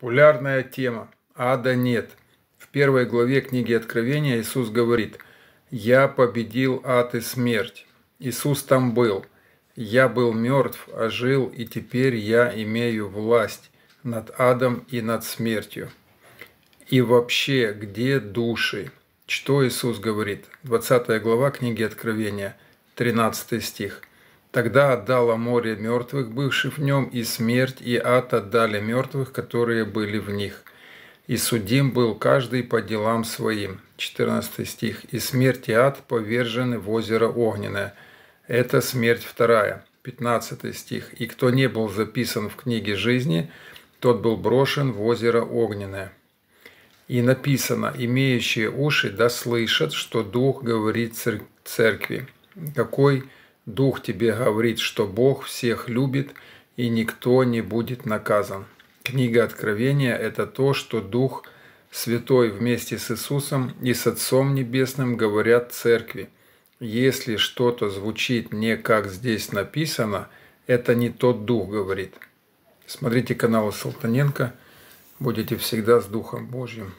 Популярная тема «Ада нет». В первой главе книги Откровения Иисус говорит «Я победил ад и смерть». Иисус там был. «Я был мертв, ожил и теперь я имею власть над адом и над смертью». И вообще, где души? Что Иисус говорит? 20 глава книги Откровения, 13 стих – Тогда отдало море мертвых, бывших в нем, и смерть, и ад отдали мертвых, которые были в них. И судим был каждый по делам своим. 14 стих. И смерть и ад повержены в озеро Огненное. Это смерть вторая. 15 стих. И кто не был записан в книге жизни, тот был брошен в озеро Огненное. И написано, имеющие уши да слышат, что Дух говорит церкви. Какой Дух тебе говорит, что Бог всех любит, и никто не будет наказан. Книга Откровения – это то, что Дух Святой вместе с Иисусом и с Отцом Небесным говорят Церкви. Если что-то звучит не как здесь написано, это не тот Дух говорит. Смотрите канал Салтаненко, будете всегда с Духом Божьим.